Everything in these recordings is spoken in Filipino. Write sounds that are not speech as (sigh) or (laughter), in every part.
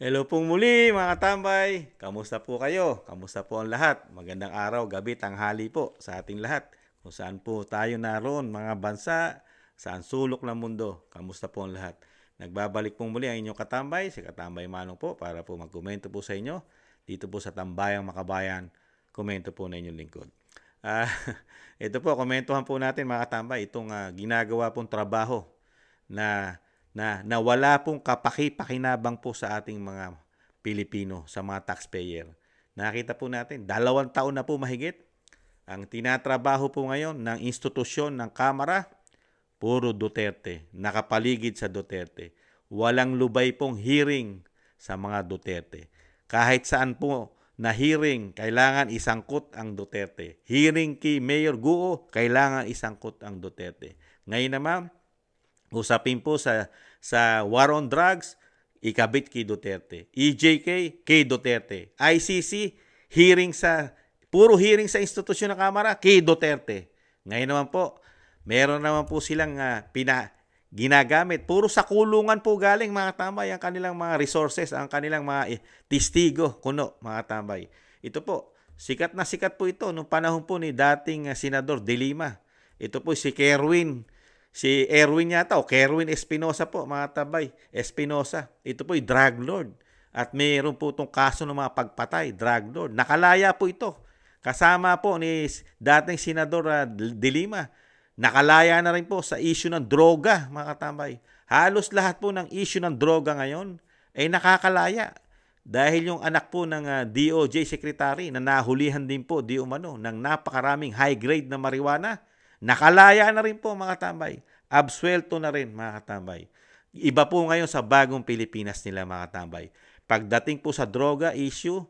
Hello pong muli mga katambay. Kamusta po kayo? Kamusta po ang lahat? Magandang araw, gabi, tanghali po sa ating lahat. Kung saan po tayo naroon mga bansa, saan sulok ng mundo. Kamusta po ang lahat? Nagbabalik pong muli ang inyong katambay, si Katambay Manong po, para po magkomento po sa inyo dito po sa Tambayang Makabayan. Komento po na inyong lingkod. Uh, (laughs) ito po, komentuhan po natin mga katambay itong uh, ginagawa pong trabaho na na nawala pong kapaki-pakinabang po sa ating mga Pilipino, sa mga taxpayer. Nakita po natin, dalawang taon na po mahigit ang tinatrabaho po ngayon ng institusyon ng Kamara, puro Duterte, nakapaligid sa Duterte. Walang lubay pong hearing sa mga Duterte. Kahit saan po na hearing, kailangan isangkot ang Duterte. Hearing kay Mayor Guo, kailangan isangkot ang Duterte. Ngayon naman, Usapin po sa, sa war on drugs, ikabit kay Duterte. EJK, kay Duterte. ICC, hearing sa, puro hearing sa institusyon ng Kamara, kay Duterte. Ngayon naman po, meron naman po silang uh, pina, ginagamit. Puro sa kulungan po galing mga tambay ang kanilang mga resources, ang kanilang mga eh, testigo, kuno mga tambay. Ito po, sikat na sikat po ito nung panahon po ni dating uh, Senador De Lima. Ito po si Kerwin Si Erwin yata o Kerwin Espinosa po mga tabay. Espinosa. Ito po yung drug lord. At mayroon po itong kaso ng mga pagpatay, drug lord. Nakalaya po ito. Kasama po ni dating Senador uh, ah, Dilima. Nakalaya na rin po sa issue ng droga mga katambay. Halos lahat po ng issue ng droga ngayon ay nakakalaya. Dahil yung anak po ng ah, DOJ Secretary na nahulihan din po di umano ng napakaraming high grade na marijuana Nakalaya na rin po mga tambay. Absuelto na rin mga tambay. Iba po ngayon sa bagong Pilipinas nila mga tambay. Pagdating po sa droga issue,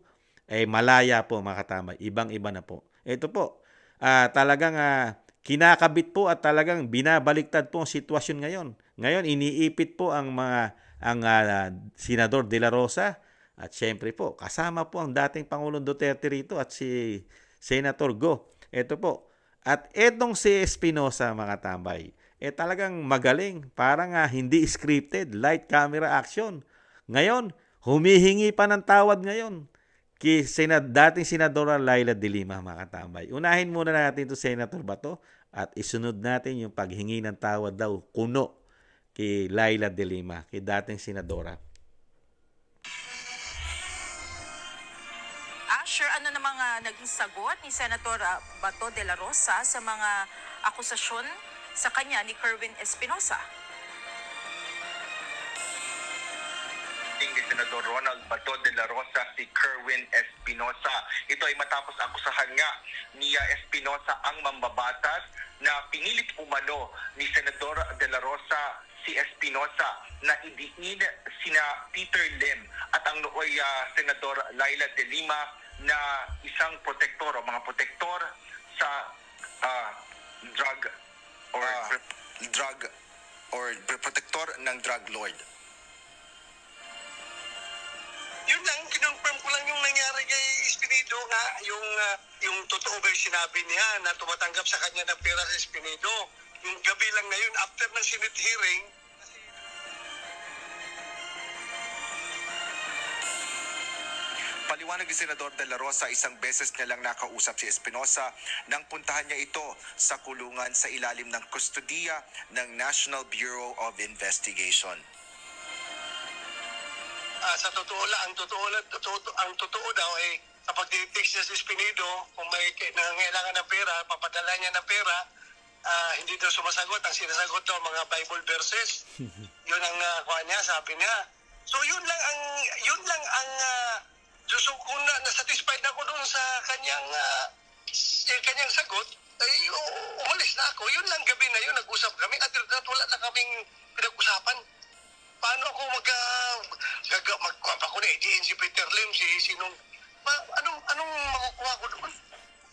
eh malaya po mga tambay. Ibang-iba na po. Ito po, uh, talagang uh, kinakabit po at talagang binabaliktad po ang sitwasyon ngayon. Ngayon, iniipit po ang mga ang uh, Senador De La Rosa at siyempre po, kasama po ang dating Pangulong Duterte rito at si Senator Go. Ito po, at etong si Espinosa mga tambay, eh talagang magaling. Parang uh, hindi scripted, light camera action. Ngayon, humihingi pa ng tawad ngayon. Kay Senad, dating Senadora Laila de Lima mga tambay. Unahin muna natin to Senator Bato at isunod natin yung paghingi ng tawad daw kuno kay Laila de Lima, kay dating Senadora. Sure, ano na mga naging sagot ni Senator ah, Bato de la Rosa sa mga akusasyon sa kanya ni Kerwin Espinosa? ni Senador Ronald Bato de la Rosa si Kerwin Espinosa. Ito ay matapos akusahan nga niya ah, Espinosa ang mambabatas na pinilit umano ni Senador de la Rosa si Espinosa na idiin sina Peter Lim at ang nooy uh, ah, Senador Laila de Lima na isang protector o mga protector sa uh, drug or uh, drug or protector ng drug lord. Yun lang, kinonfirm ko lang yung nangyari kay Espinido nga, yung, uh, yung totoo ba yung sinabi niya na tumatanggap sa kanya ng pera sa Espinido. Yung gabi lang ngayon, after ng Senate hearing, Paliwanag ni Senador De La Rosa, isang beses niya lang nakausap si Espinosa nang puntahan niya ito sa kulungan sa ilalim ng kustodiya ng National Bureau of Investigation. Uh, sa totoo lang, ang totoo, lang, totoo, ang totoo daw ay eh, kapag dinitext niya si Espinido, kung may nangangailangan ng pera, papadala niya ng pera, uh, hindi daw sumasagot. Ang sinasagot daw mga Bible verses. (laughs) yun ang uh, kuha niya, sabi niya. So yun lang ang yun lang ang uh, Diyos ko na, nasatisfied na ako doon sa kanyang, uh, ah, yung kanyang sagot, ay umalis na ako. Yun lang gabi na yun, nag-usap kami. Other than that, wala na kaming pinag-usapan. Paano ako mag, uh, mag, ah, mag, ako na, eh, eh, si Peter Lim, si sinong, ma, anong, anong makukuha ko doon?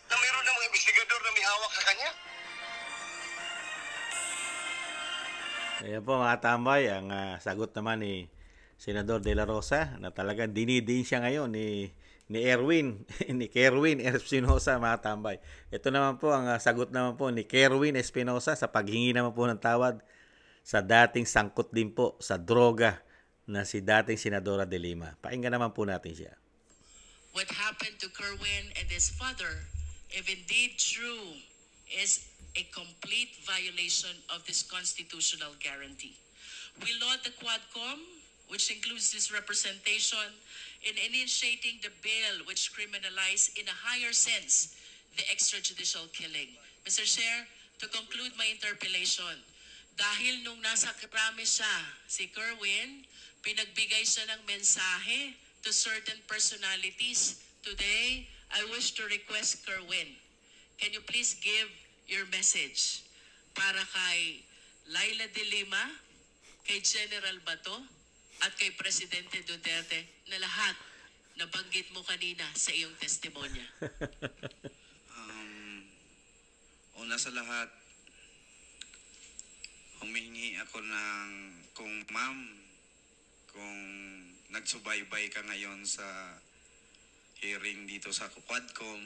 Na mayroon ng mga investigador na may hawak sa kanya? Ayan po mga tambay, ang uh, sagot naman ni eh Senador De La Rosa na talagang dinidin siya ngayon ni ni Erwin, (laughs) ni Kerwin Espinosa matambay. Ito naman po ang ah, sagot naman po ni Kerwin Espinosa sa paghingi naman po ng tawad sa dating sangkot din po sa droga na si dating Senadora De Lima. Pakinggan naman po natin siya. What happened to Kerwin and his father, if indeed true, is a complete violation of this constitutional guarantee. We laud the Quadcom which includes this representation in initiating the bill which criminalize in a higher sense the extrajudicial killing. Mr. Chair, to conclude my interpellation, dahil nung nasa krami siya, si Kerwin, pinagbigay siya ng mensahe to certain personalities. Today, I wish to request Kerwin, can you please give your message para kay Laila De Lima, kay General Bato, at kay Presidente Duterte na lahat nabanggit mo kanina sa iyong testimonya? um, una sa lahat, humingi ako ng kung ma'am, kung nagsubaybay ka ngayon sa hearing dito sa Quadcom,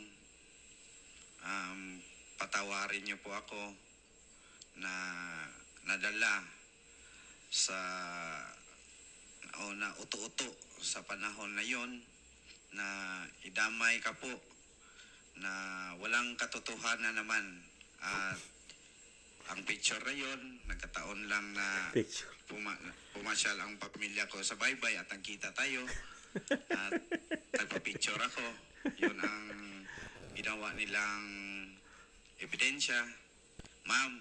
um, patawarin niyo po ako na nadala sa o na uto-uto sa panahon na yon na idamay ka po na walang katotohanan naman at ang picture na yon nagkataon lang na picture. puma, pumasyal ang pamilya ko sa baybay at nagkita tayo at nagpa-picture ako yun ang ginawa nilang ebidensya ma'am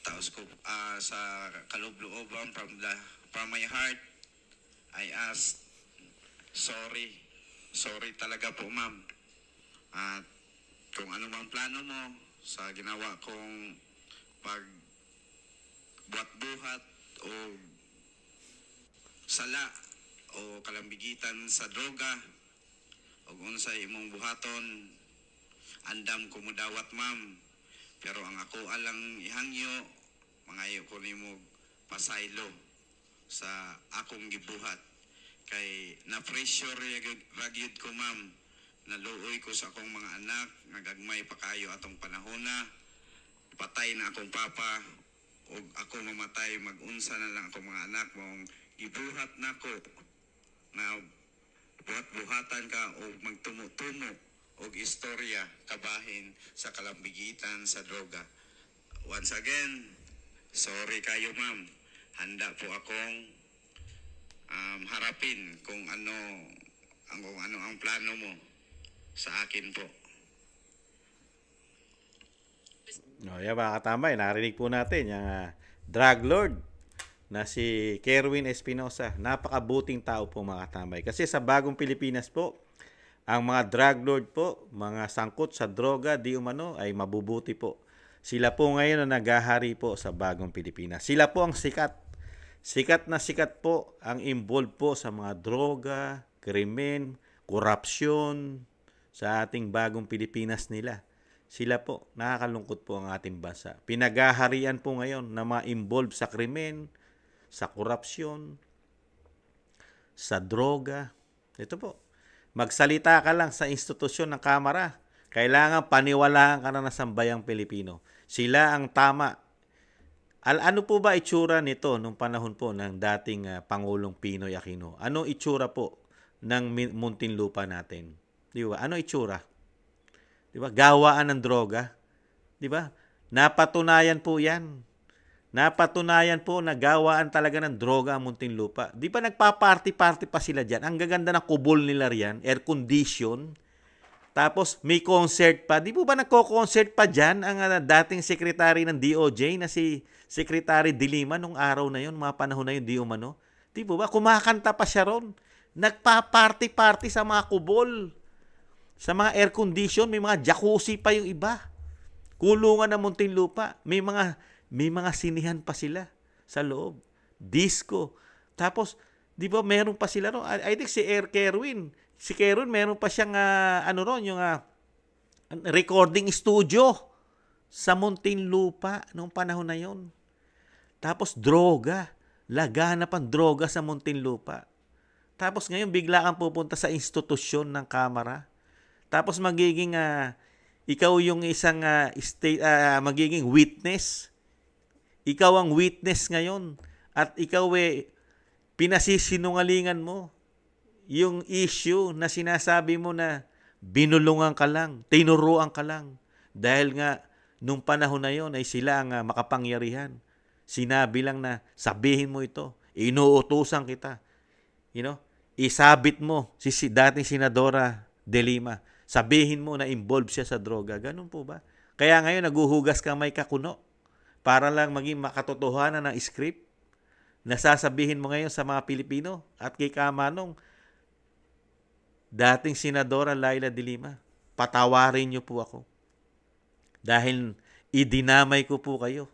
taos ko uh, sa kalublooban from the from my heart, I ask, sorry. Sorry talaga po, ma'am. At kung ano bang plano mo sa ginawa kong pag buhat-buhat o sala o kalambigitan sa droga o unsay imong buhaton andam ko mo dawat ma'am pero ang ako alang ihangyo mangayo ko nimo pasaylo sa akong gibuhat kay na pressure ragyod ko ma'am naluoy ko sa akong mga anak nagagmay pa kayo atong panahon na patay na akong papa o ako mamatay magunsa na lang akong mga anak mong gibuhat nako na buhat-buhatan ka o magtumutumo o istorya kabahin sa kalambigitan sa droga once again sorry kayo ma'am handa po akong um, harapin kung ano ang kung ano ang plano mo sa akin po. No, oh, yeah, mga katambay, eh, narinig po natin yung uh, drug lord na si Kerwin Espinosa. Napakabuting tao po mga katambay. Eh. Kasi sa bagong Pilipinas po, ang mga drug lord po, mga sangkot sa droga, di umano, ay mabubuti po. Sila po ngayon ang naghahari po sa bagong Pilipinas. Sila po ang sikat Sikat na sikat po ang involved po sa mga droga, krimen, korupsyon sa ating bagong Pilipinas nila. Sila po, nakakalungkot po ang ating bansa. Pinagaharian po ngayon na mga involved sa krimen, sa korupsyon, sa droga. Ito po, magsalita ka lang sa institusyon ng Kamara. Kailangan paniwalaan ka na ng sambayang Pilipino. Sila ang tama Al ano po ba itsura nito nung panahon po ng dating uh, Pangulong Pinoy Aquino? Ano itsura po ng Muntinlupa natin? Di ba? Ano itsura? Di ba? Gawaan ng droga. Di ba? Napatunayan po 'yan. Napatunayan po na gawaan talaga ng droga ang Muntinlupa. Di ba nagpa-party-party pa sila diyan? Ang gaganda ng kubol nila riyan, air condition. Tapos may concert pa. Di po ba nagko-concert pa dyan ang uh, dating secretary ng DOJ na si Secretary Dilima nung araw na yun, mga panahon na yun, di umano. Di ba? Kumakanta pa siya ron. Nagpa-party-party sa mga kubol. Sa mga air condition, may mga jacuzzi pa yung iba. Kulungan ng munting lupa. May mga, may mga sinihan pa sila sa loob. Disco. Tapos, di ba, meron pa sila ron. I, think si Air Kerwin, si Kerwin meron pa siyang uh, ano ron yung uh, recording studio sa Muntinlupa nung panahon na yon. Tapos droga. Laganap ang droga sa Muntinlupa. Tapos ngayon bigla kang pupunta sa institusyon ng Kamara. Tapos magiging uh, ikaw yung isang uh, state, uh, magiging witness. Ikaw ang witness ngayon at ikaw eh pinasisinungalingan mo yung issue na sinasabi mo na binulungan ka lang, tinuruan ka lang dahil nga nung panahon na yon ay sila ang uh, makapangyarihan. Sinabi lang na sabihin mo ito. Inuutusan kita. You know? Isabit mo si, si dating senadora De Lima. Sabihin mo na involved siya sa droga. Ganun po ba? Kaya ngayon naguhugas ka may kakuno para lang maging makatotohanan ng script nasasabihin mo ngayon sa mga Pilipino at kay Kamanong, dating Senadora Laila de Lima, patawarin niyo po ako. Dahil idinamay ko po kayo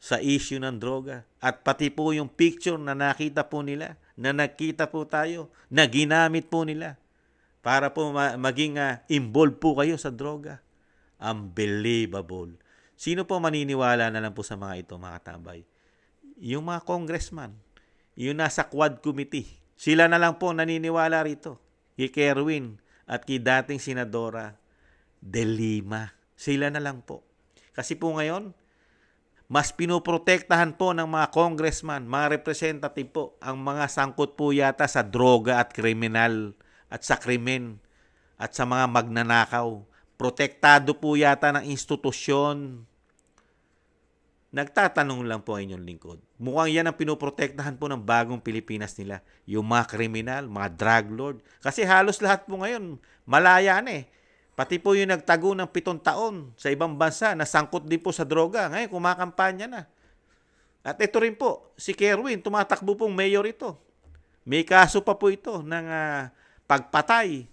sa issue ng droga. At pati po yung picture na nakita po nila, na nakita po tayo, na ginamit po nila para po maging uh, involved po kayo sa droga. Unbelievable. Sino po maniniwala na lang po sa mga ito, mga tambay? Yung mga congressman, yung nasa quad committee, sila na lang po naniniwala rito. Kay Kerwin at kay dating Senadora De Lima. Sila na lang po. Kasi po ngayon, mas pinoprotektahan po ng mga congressman, mga representative po, ang mga sangkot po yata sa droga at kriminal at sa krimen at sa mga magnanakaw. Protektado po yata ng institusyon. Nagtatanong lang po ang inyong lingkod. Mukhang yan ang pinoprotektahan po ng bagong Pilipinas nila. Yung mga kriminal, mga drug lord. Kasi halos lahat po ngayon, malaya na eh. Pati po yung nagtago ng pitong taon sa ibang bansa, nasangkot din po sa droga. Ngayon, kumakampanya na. At ito rin po, si Kerwin, tumatakbo pong mayor ito. May kaso pa po ito ng uh, pagpatay.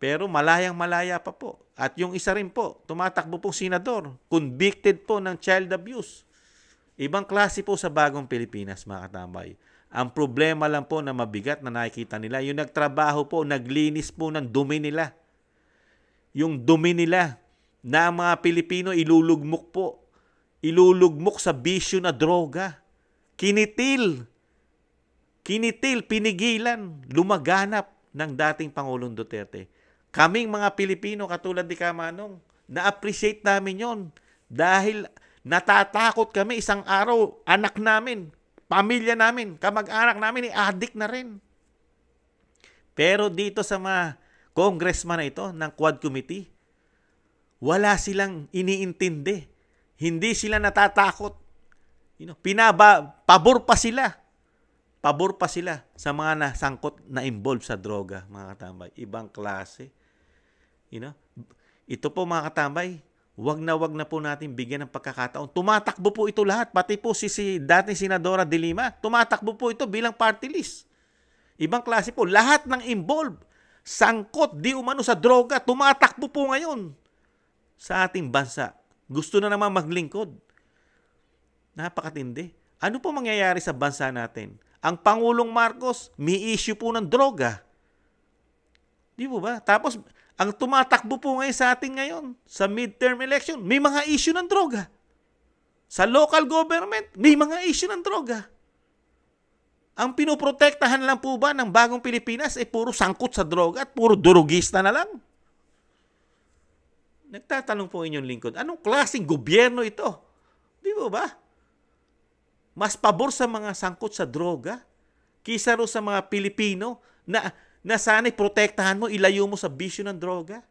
Pero malayang malaya pa po. At yung isa rin po, tumatakbo pong senador. Convicted po ng child abuse. Ibang klase po sa bagong Pilipinas, mga katambay. Ang problema lang po na mabigat na nakikita nila, yung nagtrabaho po, naglinis po ng dumi nila yung dumi nila na mga Pilipino ilulugmok po. Ilulugmok sa bisyo na droga. Kinitil. Kinitil, pinigilan, lumaganap ng dating Pangulong Duterte. Kaming mga Pilipino, katulad ni Kamanong, na-appreciate namin yon dahil natatakot kami isang araw, anak namin, pamilya namin, kamag-anak namin, i-addict eh, na rin. Pero dito sa mga congressman na ito ng Quad Committee, wala silang iniintindi. Hindi sila natatakot. You know, pinaba, pabor pa sila. Pabor pa sila sa mga nasangkot na involved sa droga, mga katambay. Ibang klase. You know, ito po mga katambay, wag na wag na po natin bigyan ng pagkakataon. Tumatakbo po ito lahat, pati po si, si dating Senadora Dilima. Tumatakbo po ito bilang party list. Ibang klase po, lahat ng involved sangkot di umano sa droga, tumatakbo po ngayon sa ating bansa. Gusto na naman maglingkod. Napakatindi. Ano po mangyayari sa bansa natin? Ang Pangulong Marcos, may issue po ng droga. Di po ba? Tapos, ang tumatakbo po ngayon sa atin ngayon, sa midterm election, may mga issue ng droga. Sa local government, may mga issue ng droga. Ang pinoprotektahan lang po ba ng bagong Pilipinas ay eh, puro sangkot sa droga at puro durugista na lang? Nagtatanong po inyong lingkod, anong klaseng gobyerno ito? Di ba ba? Mas pabor sa mga sangkot sa droga kisa ro sa mga Pilipino na, na sana'y protektahan mo, ilayo mo sa bisyo ng droga.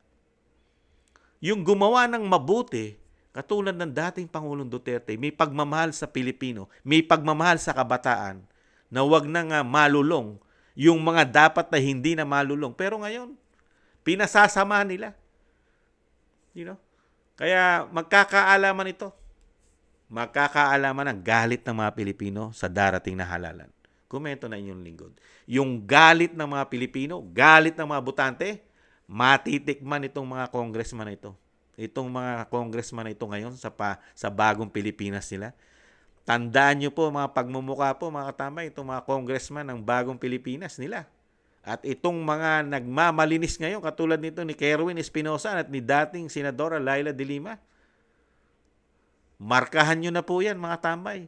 Yung gumawa ng mabuti, katulad ng dating Pangulong Duterte, may pagmamahal sa Pilipino, may pagmamahal sa kabataan, na wag na nga malulong yung mga dapat na hindi na malulong. Pero ngayon, pinasasama nila. You know? Kaya magkakaalaman ito. Magkakaalaman ang galit ng mga Pilipino sa darating na halalan. Kumento na inyong lingkod. Yung galit ng mga Pilipino, galit ng mga butante, matitikman itong mga congressman na ito. Itong mga congressman na ito ngayon sa, pa, sa bagong Pilipinas nila. Tandaan nyo po mga pagmumuka po mga katambay, itong mga congressman ng bagong Pilipinas nila. At itong mga nagmamalinis ngayon, katulad nito ni Kerwin Espinosa at ni dating Senadora Laila de Lima, markahan nyo na po yan mga tambay.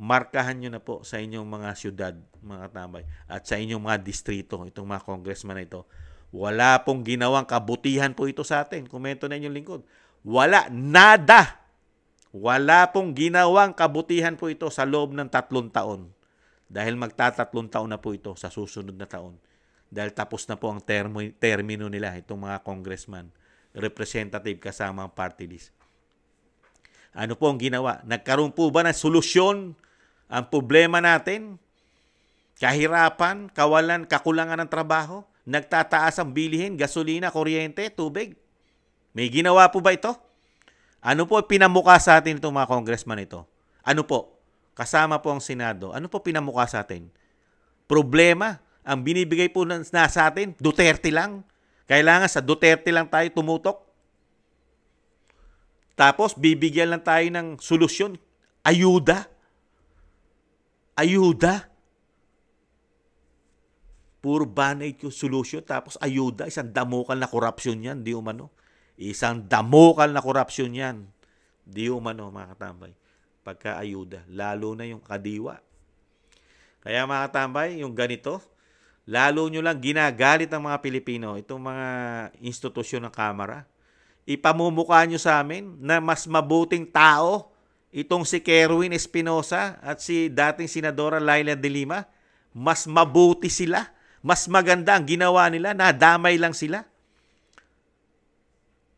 Markahan nyo na po sa inyong mga siyudad mga tambay at sa inyong mga distrito, itong mga congressman na ito. Wala pong ginawang kabutihan po ito sa atin. Komento na inyong lingkod. Wala, nada wala pong ginawang kabutihan po ito sa loob ng tatlong taon. Dahil magtatatlong taon na po ito sa susunod na taon. Dahil tapos na po ang termo, termino nila itong mga congressman, representative kasama ang party list. Ano po ang ginawa? Nagkaroon po ba ng solusyon ang problema natin? Kahirapan, kawalan, kakulangan ng trabaho? Nagtataas ang bilihin, gasolina, kuryente, tubig? May ginawa po ba ito? Ano po pinamukha sa atin itong mga congressman ito? Ano po? Kasama po ang Senado. Ano po pinamukha sa atin? Problema. Ang binibigay po na, na sa atin, Duterte lang. Kailangan sa Duterte lang tayo tumutok. Tapos bibigyan lang tayo ng solusyon. Ayuda. Ayuda. Puro banate yung solusyon. Tapos ayuda. Isang damokal na korupsyon yan. Di umano. Isang damokal na korupsyon yan. Di umano mga katambay. Pagkaayuda. Lalo na yung kadiwa. Kaya mga katambay, yung ganito, lalo nyo lang ginagalit ang mga Pilipino, itong mga institusyon ng Kamara. Ipamumukha nyo sa amin na mas mabuting tao itong si Kerwin Espinosa at si dating Senadora Laila de Lima. Mas mabuti sila. Mas maganda ang ginawa nila. Nadamay lang sila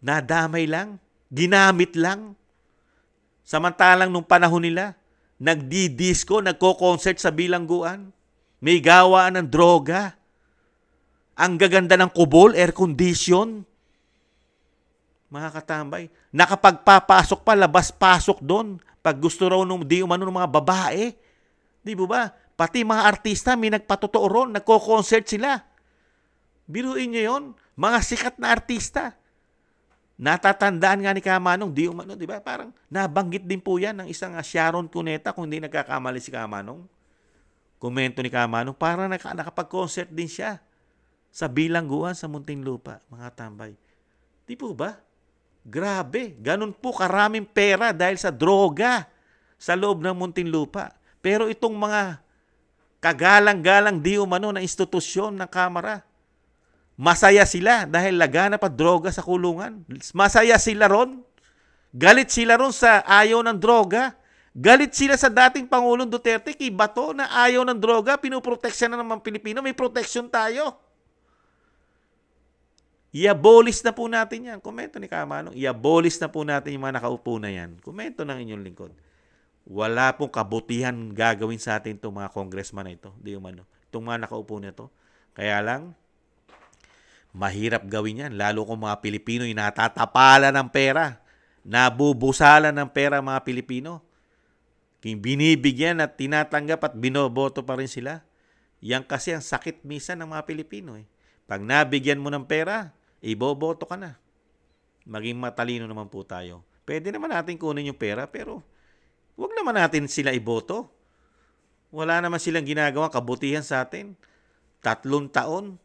nadamay lang, ginamit lang. Samantalang nung panahon nila, nagdi-disco, nagko-concert sa bilangguan, may gawaan ng droga, ang gaganda ng kubol, air condition. Mga katambay, nakapagpapasok pa, labas-pasok doon. Pag gusto raw nung di umano ng mga babae. Di ba ba? Pati mga artista, may nagpatotoo ron, nagko-concert sila. Biruin nyo yon mga sikat na artista. Natatandaan nga ni Kamanong, di umano, di ba? Parang nabanggit din po yan ng isang ah, Sharon Cuneta kung hindi nagkakamali si Kamanong. Komento ni Kamanong, parang naka, nakapag-concert din siya sa bilangguan sa Munting Lupa, mga tambay. Di po ba? Grabe, ganun po karaming pera dahil sa droga sa loob ng Munting Lupa. Pero itong mga kagalang-galang di umano na institusyon ng kamara, Masaya sila dahil laganap at droga sa kulungan. Masaya sila ron. Galit sila ron sa ayaw ng droga. Galit sila sa dating Pangulong Duterte kay Bato na ayaw ng droga, pinuproteksyon na naman Pilipino. May protection tayo. Iabolis na po natin yan. Komento ni Kamanong. Iabolis na po natin yung mga nakaupo na yan. Komento ng inyong lingkod. Wala pong kabutihan gagawin sa atin itong mga kongresman na ito. Di umano. Itong mga nakaupo na ito. Kaya lang, Mahirap gawin yan, lalo kung mga Pilipino yung natatapala ng pera. Nabubusala ng pera mga Pilipino. Kung binibigyan at tinatanggap at binoboto pa rin sila. Yan kasi ang sakit misa ng mga Pilipino. Eh. Pag nabigyan mo ng pera, iboboto ka na. Maging matalino naman po tayo. Pwede naman natin kunin yung pera pero wag naman natin sila iboto. Wala naman silang ginagawa kabutihan sa atin. Tatlong taon,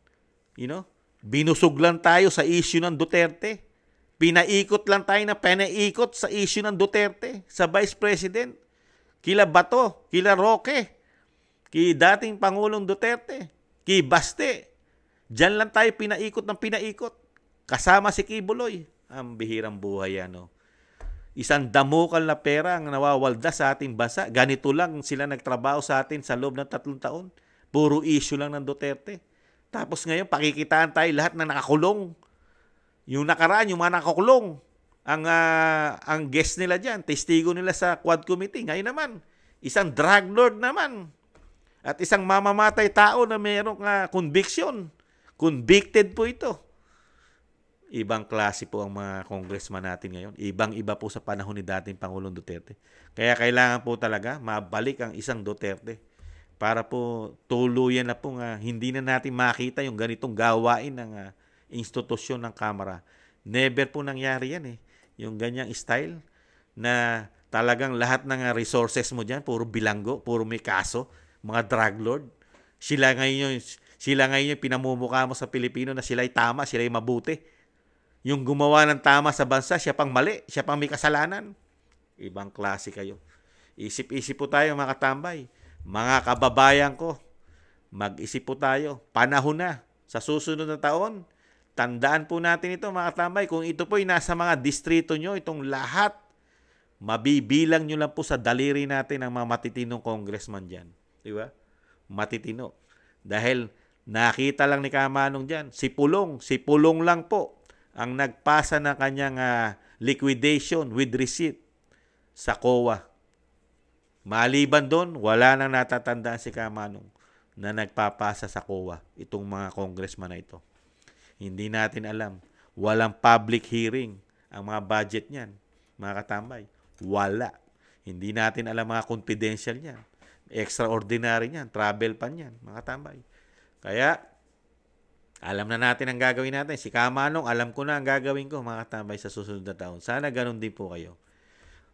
you know, Binusog lang tayo sa issue ng Duterte. Pinaikot lang tayo na pinaikot sa issue ng Duterte, sa Vice President. Kila Bato, kila Roque, kay dating Pangulong Duterte, ki Baste. Diyan lang tayo pinaikot ng pinaikot. Kasama si Kibuloy. Ang bihirang buhay ano. Isang damukal na pera ang nawawalda sa ating bansa. Ganito lang sila nagtrabaho sa atin sa loob ng tatlong taon. Puro issue lang ng Duterte. Tapos ngayon, pakikitaan tayo lahat na nakakulong. Yung nakaraan, yung mga nakakulong. Ang, uh, ang guest nila dyan, testigo nila sa quad committee. Ngayon naman, isang drug lord naman. At isang mamamatay tao na mayroong uh, conviction. Convicted po ito. Ibang klase po ang mga congressman natin ngayon. Ibang-iba po sa panahon ni dating Pangulong Duterte. Kaya kailangan po talaga mabalik ang isang Duterte para po tuluyan na po uh, hindi na natin makita yung ganitong gawain ng uh, institusyon ng Kamara. Never po nangyari yan eh. Yung ganyang style na talagang lahat ng ah, resources mo dyan, puro bilanggo, puro may kaso, mga drug lord. Sila ngayon yung, sila ngayon yung pinamumukha mo sa Pilipino na sila'y tama, sila'y mabuti. Yung gumawa ng tama sa bansa, siya pang mali, siya pang may kasalanan. Ibang klase kayo. Isip-isip po tayo mga katambay. Mga kababayan ko, mag-isip po tayo. Panahon na. Sa susunod na taon, tandaan po natin ito mga tambay. Kung ito po ay nasa mga distrito nyo, itong lahat, mabibilang nyo lang po sa daliri natin ang mga matitinong congressman dyan. Di ba? Matitino. Dahil nakita lang ni Kamanong dyan, si Pulong, si Pulong lang po ang nagpasa ng kanyang uh, liquidation with receipt sa COA. Maliban doon, wala nang natatandaan si Kamanong na nagpapasa sa COA itong mga congressman na ito. Hindi natin alam. Walang public hearing ang mga budget niyan, mga katambay. Wala. Hindi natin alam mga confidential niyan. Extraordinary niyan. Travel pa niyan, mga katambay. Kaya, alam na natin ang gagawin natin. Si Kamanong, alam ko na ang gagawin ko, mga katambay, sa susunod na taon. Sana ganun din po kayo.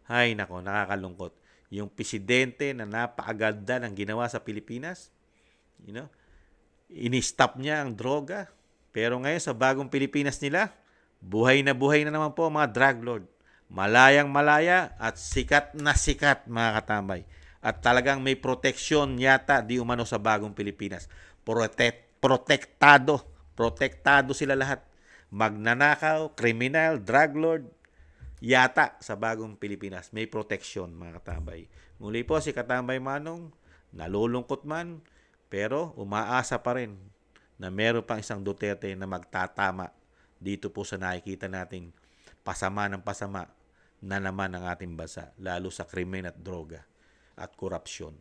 Ay, nako, nakakalungkot yung presidente na napakaganda ng ginawa sa Pilipinas. You know, ini-stop niya ang droga. Pero ngayon sa bagong Pilipinas nila, buhay na buhay na naman po mga drug lord. Malayang malaya at sikat na sikat mga katambay. At talagang may protection yata di umano sa bagong Pilipinas. Protect, protektado. Protektado sila lahat. Magnanakaw, kriminal, drug lord, yata sa bagong Pilipinas. May protection mga katambay. Muli po si Katambay Manong, nalulungkot man, pero umaasa pa rin na meron pang isang Duterte na magtatama dito po sa nakikita nating pasama ng pasama na naman ang ating bansa, lalo sa krimen at droga at korupsyon.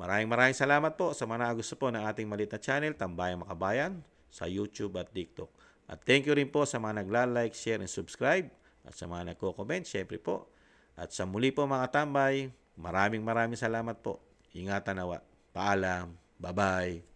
Maraming maraming salamat po sa mga gusto po ng ating maliit na channel, Tambayang Makabayan, sa YouTube at TikTok. At thank you rin po sa mga nagla-like, share, and subscribe at sa mga nagko-comment, syempre po. At sa muli po mga tambay, maraming maraming salamat po. Ingatan nawa. Paalam. Bye-bye.